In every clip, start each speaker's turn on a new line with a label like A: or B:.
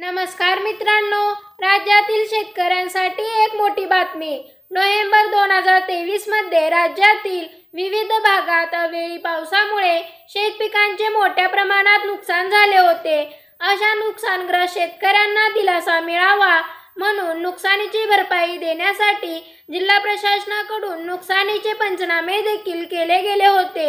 A: नमस्कार मित्रांनो राज्यातील शेतकऱ्यांसाठी एक मोठी बातमी नोव्हेंबर दोन हजार तेवीसमध्ये राज्यातील विविध भागात अवेळी पावसामुळे शेतपिकांचे मोठ्या प्रमाणात नुकसान झाले होते अशा नुकसानग्रस्त शेतकऱ्यांना दिलासा मिळावा म्हणून नुकसानीची भरपाई देण्यासाठी जिल्हा प्रशासनाकडून नुकसानीचे पंचनामे देखील केले गेले होते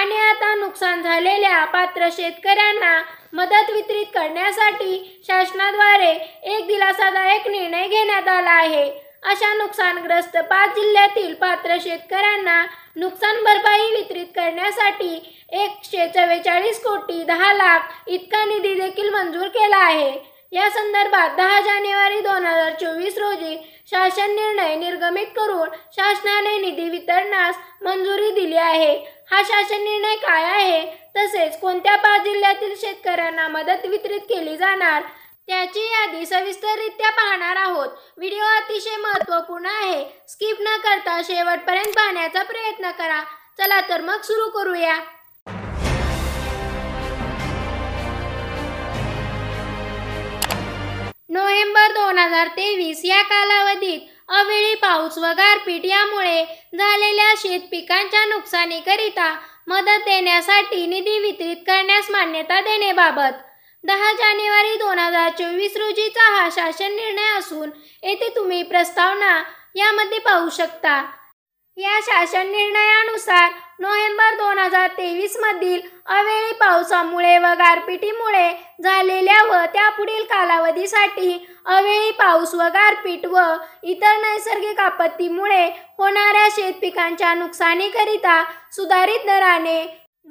A: आणि आता नुकसान झालेल्या पात्र शेतकऱ्यांना मदत वितरित करण्यासाठी शासनाद्वारे एक दिलासादायक निर्णय घेण्यात आला आहे अशा नुकसानग्रस्त पाच जिल्ह्यातील पात्र शेतकऱ्यांना नुकसान भरपाई वितरित करण्यासाठी एकशे चव्वेचाळीस कोटी दहा लाख इतका निधी देखील मंजूर केला आहे या संदर्भात दहा जानेवारी दोन हजार चोवीस रोजी शासन निर्णय निर्गमित करून शासनाने निधी वितरणास मंजुरी दिली आहे हा शासन निर्णय काय आहे तसेच कोणत्या पाच जिल्ह्यातील शेतकऱ्यांना मदत वितरित केली जाणार त्याची यादी सविस्तररित्या पाहणार आहोत व्हिडिओ अतिशय महत्त्वपूर्ण आहे स्किप न करता शेवटपर्यंत पाहण्याचा प्रयत्न करा चला तर मग सुरू करूया नोव्हेंबर दोन हजार तेवीस या कालावधीत अवेळी पाऊस व गारपीट यामुळे झालेल्या शेतपिकांच्या नुकसानीकरिता मदत देण्यासाठी निधी वितरित करण्यास मान्यता देण्याबाबत दहा जानेवारी दोन हजार चोवीस रोजीचा हा शासन निर्णय असून येथे तुम्ही प्रस्तावना यामध्ये पाहू शकता या शासन निर्णयानुसार तेवीस मधील अवेळी पावसामुळे व गारपिटीमुळे झालेल्या व त्यापुढील कालावधीसाठी अवेळी पाऊस व गारपीट व इतर नैसर्गिक आपत्तीमुळे होणाऱ्या शेतपिकांच्या नुकसानीकरिता सुधारित दराने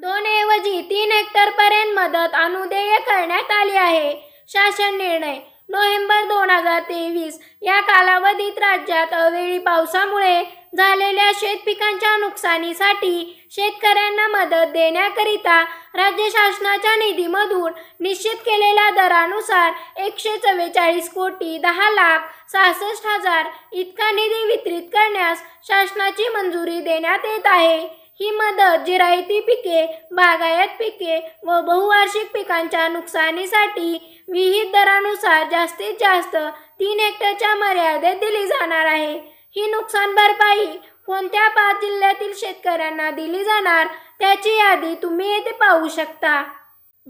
A: दोन ऐवजी तीन पर्यंत मदत अनुदेय करण्यात आली आहे शासन निर्णय नोव्हेंबर दोन हजार तेवीस या कालावधीत राज्यात अवेळी पावसामुळे झालेल्या शेतपिकांच्या नुकसानीसाठी शेतकऱ्यांना मदत देण्याकरिता राज्य शासनाच्या निधीमधून निश्चित केलेल्या दरानुसार एकशे चव्वेचाळीस कोटी दहा लाख सहासष्ट हजार इतका निधी वितरित करण्यास शासनाची मंजुरी देण्यात येत आहे ही मदत जिरायती पिके बागायत पिके व बहुवार्षिक पिकांच्या नुकसानीसाठी विहित दरानुसार जास्तीत जास्त तीन हेक्टरच्या मर्यादेत दिली जाणार आहे ही नुकसान भरपाई कोणत्या पाच जिल्ह्यातील शेतकऱ्यांना दिली जाणार त्याची यादी तुम्ही येथे पाहू शकता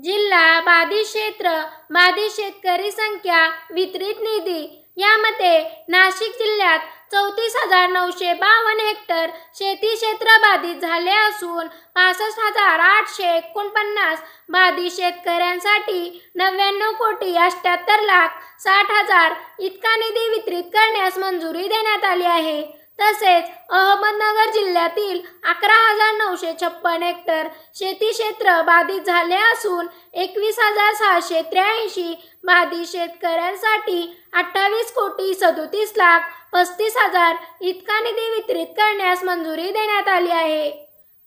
A: जिल्हा मादी क्षेत्र मादी शेतकरी संख्या वितरित निधी यामध्ये नाशिक जिल्ह्यात चौतीस हजार नऊशे बावन्न हेक्टर शेती क्षेत्र बाधित झाले असून पासष्ट हजार आठशे एकोणपन्नास बाधित शेतकऱ्यांसाठी नव्याण्णव कोटी अष्ट्याहत्तर लाख साठ हजार इतका निधी वितरित करण्यास मंजुरी देण्यात आली आहे तसेच अहमदनगर जिल्ह्यातील अकरा हजार नऊशे छप्पन हेक्टर शेती क्षेत्र बाधित झाले असून एकवीस हजार सहाशे त्र्याऐंशी बाधित शेतकऱ्यांसाठी अठ्ठावीस कोटी सदोतीस लाख पस्तीस हजार इतका निधी वितरित करण्यास मंजुरी देण्यात आली आहे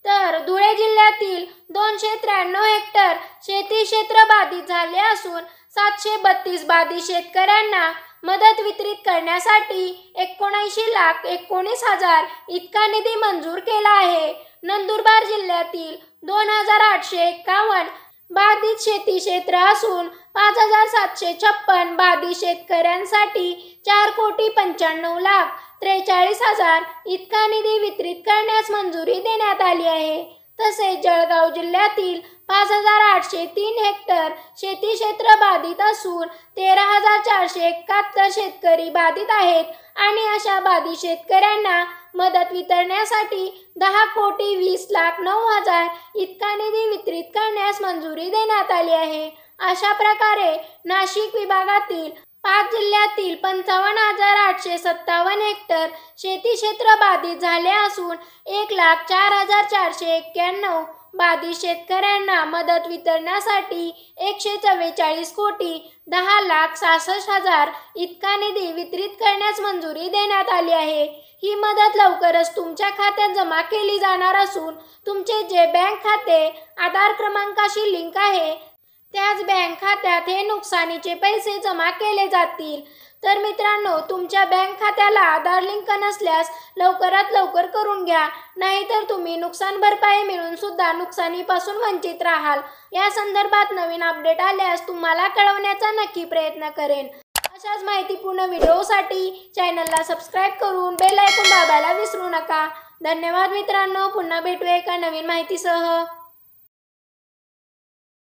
A: तर धुळे जिल्ह्यातील दोनशे त्र्याण्णव हेक्टर शेती क्षेत्र बाधित झाले असून सातशे बत्तीस बाधित शेतकऱ्यांना मदत वितरित करण्यासाठी एकोणऐंशी लाख एकोणीस हजार इतका निधी मंजूर केला आहे नंदुरबार जिल्ह्यातील दोन हजार आठशे एक्कावन्न बाधित शेती क्षेत्र असून पाच हजार सातशे छप्पन बाधित शेतकऱ्यांसाठी चार कोटी पंच्याण्णव लाख त्रेचाळीस हजार इतका निधी वितरित करण्यास मंजुरी देण्यात आली आहे तसेच जळगाव जिल्ह्यातील पाच हजार आठशे तीन हेक्टर शेती क्षेत्र बाधित असून तेरा हजार चारशे एकाहत्तर शेतकरी बाधित आहेत आणि अशा बाधित शेतकऱ्यांना मदत वितरण्यासाठी दहा कोटी वीस लाख नऊ हजार इतका निधी वितरित करण्यास मंजुरी देण्यात आली आहे अशा प्रकारे नाशिक विभागातील पाच जिल्ह्यातील पंचावन्न हजार आठशे सत्तावन्न हेक्टर शेती क्षेत्र बाधित झाले असून एक लाख चार हजार चारशे एक्क्याण्णव बाधित शेतकऱ्यांना मदत वितरण्यासाठी एकशे चव्वेचाळीस कोटी दहा लाख सहासष्ट हजार इतका निधी वितरित करण्यास मंजुरी देण्यात आली आहे ही मदत लवकरच तुमच्या खात्यात जमा केली जाणार असून तुमचे जे बँक खाते आधार क्रमांकाशी लिंक आहे त्याच बँक खात्यात हे नुकसानीचे पैसे जमा केले जातील तर मित्रांनो तुमच्या बँक खात्याला आधार लिंक नसल्यास लवकरात लवकर करून घ्या नाहीतर तुम्ही नुकसान भरपाई मिळून सुद्धा नुकसानीपासून वंचित राहाल या संदर्भात नवीन अपडेट आल्यास तुम्हाला कळवण्याचा नक्की प्रयत्न करेन अशाच माहितीपूर्ण व्हिडिओसाठी चॅनलला सबस्क्राईब करून बेल ऐकून दाबायला विसरू नका धन्यवाद मित्रांनो पुन्हा भेटू एका नवीन माहितीसह